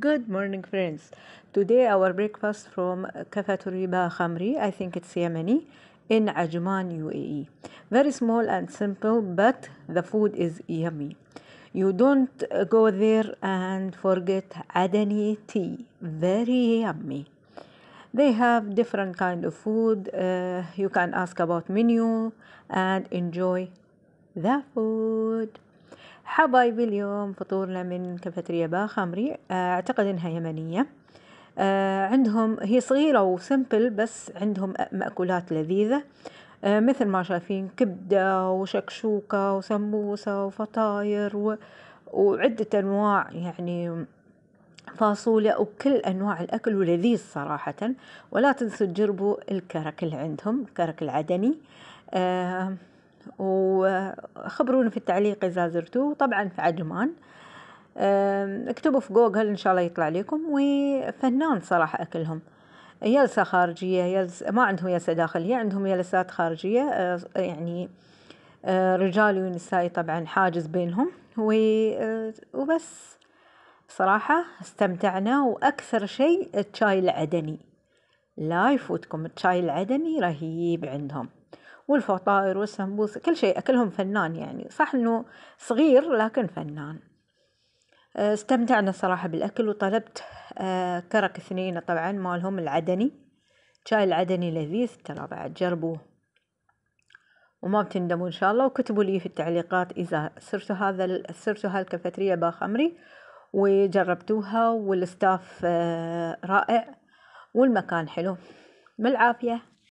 Good morning, friends. Today, our breakfast from Kafaturiba Khamri, I think it's Yemeni, in Ajman, UAE. Very small and simple, but the food is yummy. You don't go there and forget Adani tea. Very yummy. They have different kind of food. Uh, you can ask about menu and enjoy the food. حبايبي اليوم فطورنا من كافيتريا با خمري آه، اعتقد انها يمنية آه، عندهم هي صغيرة وسمبل بس عندهم مأكولات لذيذة آه، مثل ما شايفين كبدة وشكشوكة وسموسة وفطاير وعدة أنواع يعني فاصوليا وكل أنواع الأكل ولذيذ صراحة ولا تنسوا تجربوا الكرك اللي عندهم الكرك العدني آه وخبرونا في التعليق إذا زرتوه طبعا في عجمان اكتبوا في جوجل إن شاء الله يطلع لكم وفنان صراحة أكلهم يلسة خارجية يلس ما عندهم يلسة داخلية عندهم يلسات خارجية آه، يعني آه، رجالي ونسائي طبعا حاجز بينهم آه، وبس صراحة استمتعنا وأكثر شيء الشاي العدني لا يفوتكم الشاي العدني رهيب عندهم والفطائر والسمبوسة كل شيء أكلهم فنان يعني صح أنه صغير لكن فنان آه، استمتعنا صراحة بالأكل وطلبت آه، كرك اثنين طبعا مالهم العدني شاي العدني لذيذ ترى بعد جربوه وما بتندموا إن شاء الله وكتبوا لي في التعليقات إذا صرتوا هذا صرتوا هالكافيتريا باخمري وجربتوها والستاف آه، رائع والمكان حلو بالعافية